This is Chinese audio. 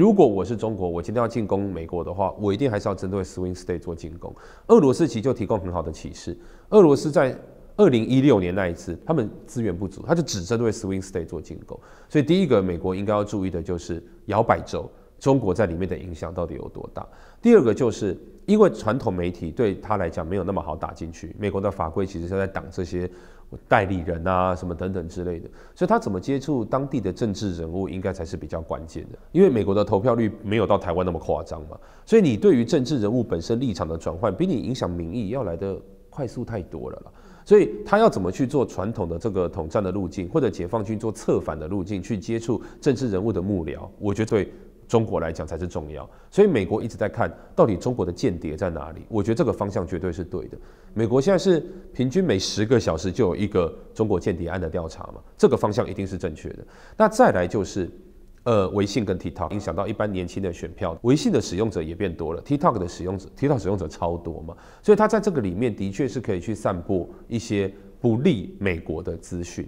如果我是中国，我今天要进攻美国的话，我一定还是要针对 swing state 做进攻。俄罗斯其实就提供很好的启示。俄罗斯在二零一六年那一次，他们资源不足，他就只针对 swing state 做进攻。所以第一个，美国应该要注意的就是摇摆州。中国在里面的影响到底有多大？第二个就是因为传统媒体对他来讲没有那么好打进去，美国的法规其实是在挡这些代理人啊什么等等之类的，所以他怎么接触当地的政治人物应该才是比较关键的。因为美国的投票率没有到台湾那么夸张嘛，所以你对于政治人物本身立场的转换，比你影响民意要来的快速太多了了。所以他要怎么去做传统的这个统战的路径，或者解放军做策反的路径去接触政治人物的幕僚，我觉得。中国来讲才是重要，所以美国一直在看到底中国的间谍在哪里。我觉得这个方向绝对是对的。美国现在是平均每十个小时就有一个中国间谍案的调查嘛，这个方向一定是正确的。那再来就是，呃，微信跟 TikTok 影响到一般年轻的选票，微信的使用者也变多了，TikTok 的使用者，TikTok 使用者超多嘛，所以它在这个里面的确是可以去散布一些不利美国的资讯。